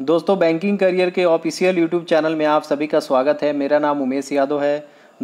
दोस्तों banking career के official YouTube channel में आप सभी का स्वागत है मेरा नाम उमेश यादव है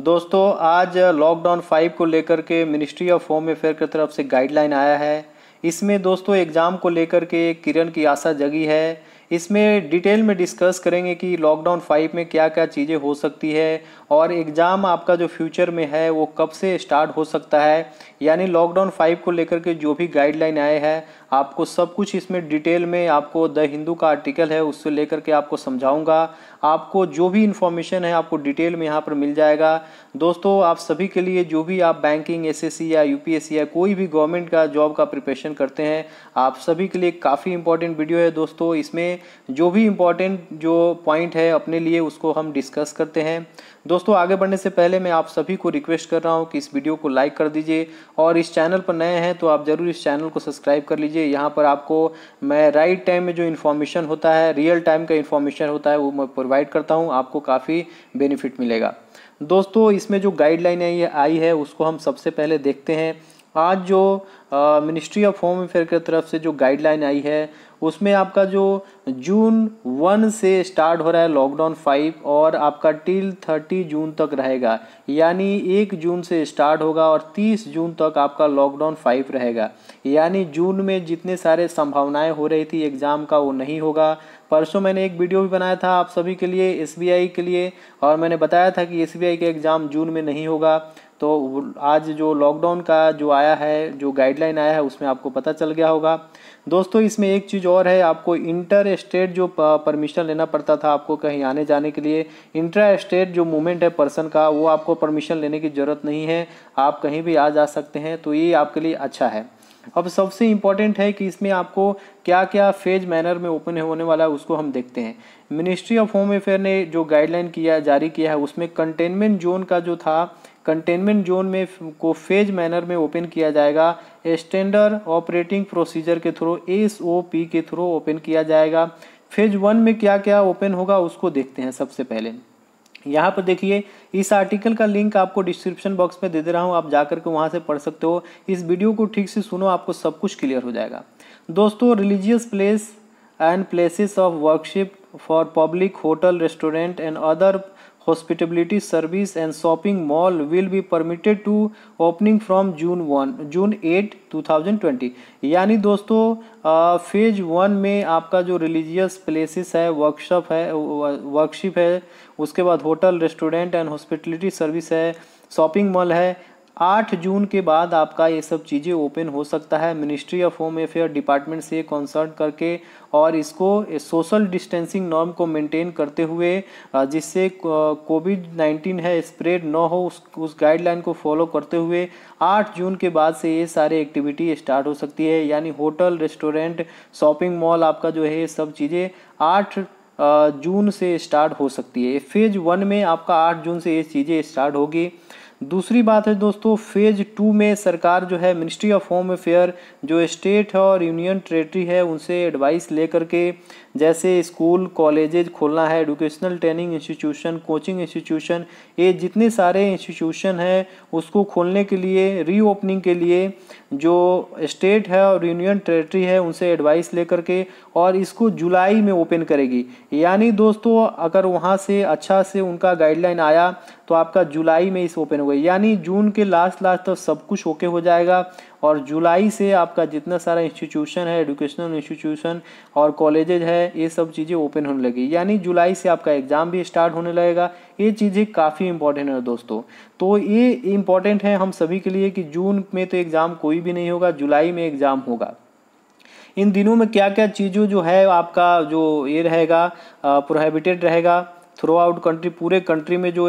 दोस्तों आज लॉकडाउन फाइव को लेकर के मिनिस्ट्री ऑफ होम अफेयर की तरफ से गाइडलाइन आया है इसमें दोस्तों एग्ज़ाम को लेकर के किरण की आशा जगी है इसमें डिटेल में डिस्कस करेंगे कि लॉकडाउन फाइव में क्या क्या चीज़ें हो सकती है और एग्ज़ाम आपका जो फ्यूचर में है वो कब से स्टार्ट हो सकता है यानी लॉकडाउन फाइव को लेकर के जो भी गाइडलाइन आए हैं आपको सब कुछ इसमें डिटेल में आपको द हिंदू का आर्टिकल है उससे लेकर के आपको समझाऊंगा आपको जो भी इन्फॉर्मेशन है आपको डिटेल में यहाँ पर मिल जाएगा दोस्तों आप सभी के लिए जो भी आप बैंकिंग एसएससी या यूपीएससी या कोई भी गवर्नमेंट का जॉब का प्रिपरेशन करते हैं आप सभी के लिए काफ़ी इंपॉर्टेंट वीडियो है दोस्तों इसमें जो भी इम्पोर्टेंट जो पॉइंट है अपने लिए उसको हम डिस्कस करते हैं दोस्तों आगे बढ़ने से पहले मैं आप सभी को रिक्वेस्ट कर रहा हूँ कि इस वीडियो को लाइक कर दीजिए और इस चैनल पर नए हैं तो आप ज़रूर इस चैनल को सब्सक्राइब कर लीजिए यहाँ पर आपको मैं राइट टाइम में जो इन्फॉर्मेशन होता है रियल टाइम का इन्फॉर्मेशन होता है वो मैं प्रोवाइड करता हूँ आपको काफ़ी बेनिफिट मिलेगा दोस्तों इसमें जो गाइडलाइन आई आई है उसको हम सबसे पहले देखते हैं आज जो मिनिस्ट्री ऑफ होम अफेयर की तरफ से जो गाइडलाइन आई है उसमें आपका जो जून वन से स्टार्ट हो रहा है लॉकडाउन फाइव और आपका टिल थर्टी जून तक रहेगा यानी एक जून से स्टार्ट होगा और तीस जून तक आपका लॉकडाउन फाइव रहेगा यानी जून में जितने सारे संभावनाएं हो रही थी एग्ज़ाम का वो नहीं होगा परसों मैंने एक वीडियो भी बनाया था आप सभी के लिए एस के लिए और मैंने बताया था कि एस के एग्ज़ाम जून में नहीं होगा तो आज जो लॉकडाउन का जो आया है जो गाइडलाइन आया है उसमें आपको पता चल गया होगा दोस्तों इसमें एक चीज़ और है आपको इंटर स्टेट जो परमिशन लेना पड़ता था आपको कहीं आने जाने के लिए इंट्रा स्टेट जो मूवमेंट है पर्सन का वो आपको परमिशन लेने की ज़रूरत नहीं है आप कहीं भी आ जा सकते हैं तो ये आपके लिए अच्छा है अब सबसे इम्पॉर्टेंट है कि इसमें आपको क्या क्या फेज मैनर में ओपन होने वाला है उसको हम देखते हैं मिनिस्ट्री ऑफ होम अफेयर ने जो गाइडलाइन किया जारी किया है उसमें कंटेनमेंट जोन का जो था कंटेनमेंट जोन में को फेज मैनर में ओपन किया जाएगा स्टैंडर्ड ऑपरेटिंग प्रोसीजर के थ्रू एस के थ्रू ओपन किया जाएगा फेज वन में क्या क्या ओपन होगा उसको देखते हैं सबसे पहले यहाँ पर देखिए इस आर्टिकल का लिंक आपको डिस्क्रिप्शन बॉक्स में दे दे रहा हूँ आप जाकर के वहाँ से पढ़ सकते हो इस वीडियो को ठीक से सुनो आपको सब कुछ क्लियर हो जाएगा दोस्तों religious place and places of worship for public hotel restaurant and other hospitality service and shopping mall will be permitted to opening from June 1 June 8 2020 यानी दोस्तों फेज वन में आपका जो रिलीजियस प्लेसेस है वर्कशॉप है वर्कशिप है उसके बाद hotel restaurant and hospitality service है शॉपिंग मॉल है आठ जून के बाद आपका ये सब चीज़ें ओपन हो सकता है ministry of home affair department से कंसल्ट करके और इसको सोशल डिस्टेंसिंग नॉर्म को मेंटेन करते हुए जिससे कोविड नाइन्टीन है स्प्रेड न हो उस उस गाइडलाइन को फॉलो करते हुए आठ जून के बाद से ये सारे एक्टिविटी स्टार्ट हो सकती है यानी होटल रेस्टोरेंट शॉपिंग मॉल आपका जो है ये सब चीज़ें आठ जून से स्टार्ट हो सकती है फेज़ वन में आपका आठ जून से ये चीज़ें स्टार्ट होगी दूसरी बात है दोस्तों फेज टू में सरकार जो है मिनिस्ट्री ऑफ होम अफेयर जो स्टेट है और यूनियन टेरेटरी है उनसे एडवाइस लेकर के जैसे स्कूल कॉलेजेज खोलना है educational training institution coaching institution ये जितने सारे इंस्टीट्यूशन हैं उसको खोलने के लिए रीओपनिंग के लिए जो स्टेट है और यूनियन टेरेटरी है उनसे एडवाइस लेकर के और इसको जुलाई में ओपन करेगी यानी दोस्तों अगर वहाँ से अच्छा से उनका गाइडलाइन आया तो आपका जुलाई में इस ओपन गई यानी जून के लास्ट लास्ट तक तो सब कुछ ओके हो जाएगा और जुलाई से आपका जितना सारा इंस्टीट्यूशन है एजुकेशनल इंस्टीट्यूशन और कॉलेजेज है ये सब चीज़ें ओपन होने लगी यानी जुलाई से आपका एग्ज़ाम भी स्टार्ट होने लगेगा ये चीज़ें काफ़ी इंपॉर्टेंट है दोस्तों तो ये इम्पॉर्टेंट है हम सभी के लिए कि जून में तो एग्ज़ाम कोई भी नहीं होगा जुलाई में एग्ज़ाम होगा इन दिनों में क्या क्या चीज़ों जो है आपका जो ये रहेगा प्रोहेबिटेड रहेगा थ्रू आउट कंट्री पूरे कंट्री में जो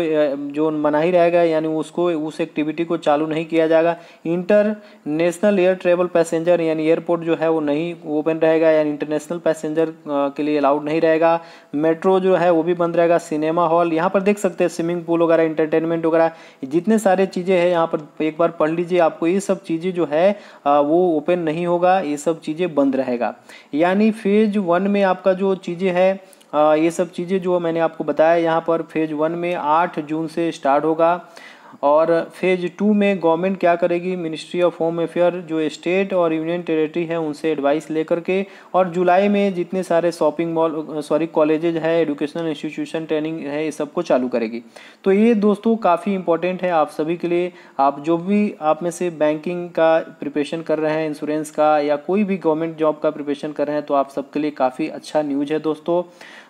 जो मनाही रहेगा यानी उसको उस एक्टिविटी को चालू नहीं किया जाएगा इंटरनेशनल एयर ट्रेवल पैसेंजर यानी एयरपोर्ट जो है वो नहीं ओपन रहेगा यानी इंटरनेशनल पैसेंजर के लिए अलाउड नहीं रहेगा मेट्रो जो है वो भी बंद रहेगा सिनेमा हॉल यहाँ पर देख सकते हैं स्विमिंग पूल वगैरह इंटरटेनमेंट वगैरह जितने सारे चीज़ें हैं यहाँ पर एक बार पढ़ लीजिए आपको ये सब चीज़ें जो है वो ओपन नहीं होगा ये सब चीज़ें बंद रहेगा यानी फेज वन में आपका जो चीज़ें है ये सब चीज़ें जो मैंने आपको बताया यहाँ पर फेज़ वन में आठ जून से स्टार्ट होगा और फेज़ टू में गवर्नमेंट क्या करेगी मिनिस्ट्री ऑफ होम अफेयर जो स्टेट और यूनियन टेरेटरी है उनसे एडवाइस लेकर के और जुलाई में जितने सारे शॉपिंग मॉल सॉरी कॉलेजेज है एडुकेशनल इंस्टीट्यूशन ट्रेनिंग है ये सबको चालू करेगी तो ये दोस्तों काफ़ी इंपॉर्टेंट है आप सभी के लिए आप जो भी आप में से बैंकिंग का प्रिपरेशन कर रहे हैं इंश्योरेंस का या कोई भी गवर्नमेंट जॉब का प्रिपरेशन कर रहे हैं तो आप सबके लिए काफ़ी अच्छा न्यूज़ है दोस्तों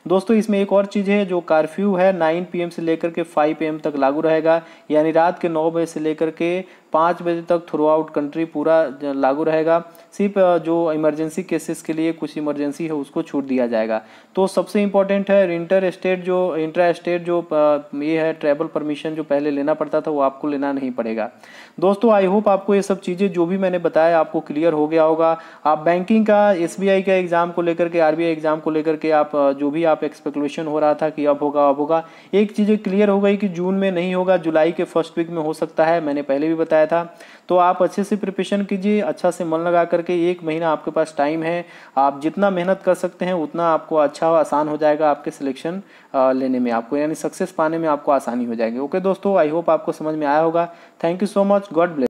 दोस्तों इसमें एक और चीज़ है जो कर्फ्यू है नाइन पी से लेकर के फाइव पी तक लागू रहेगा यानी रात के नौ बजे से लेकर के पाँच बजे तक थ्रू आउट कंट्री पूरा लागू रहेगा सिर्फ जो इमरजेंसी केसेस के लिए कुछ इमरजेंसी है उसको छूट दिया जाएगा तो सबसे इम्पोर्टेंट है इंटर स्टेट जो इंट्रा स्टेट जो ये है ट्रैवल परमिशन जो पहले लेना पड़ता था वो आपको लेना नहीं पड़ेगा दोस्तों आई होप आपको ये सब चीज़ें जो भी मैंने बताया आपको क्लियर हो गया होगा आप बैंकिंग का एस का एग्ज़ाम को लेकर के आर एग्ज़ाम को लेकर के आप जो भी आप एक्सपेक्टेशन हो रहा था कि अब होगा अब होगा एक चीज़ें क्लियर हो गई कि जून में नहीं होगा जुलाई के फर्स्ट फर्स्ट वीक में हो सकता है मैंने पहले भी बताया था तो आप अच्छे से प्रिपरेशन कीजिए अच्छा से मन लगा करके एक महीना आपके पास टाइम है आप जितना मेहनत कर सकते हैं उतना आपको अच्छा आसान हो जाएगा आपके सिलेक्शन लेने में आपको यानी सक्सेस पाने में आपको आसानी हो जाएगी ओके दोस्तों आई होप आपको समझ में आया होगा thank you so much God bless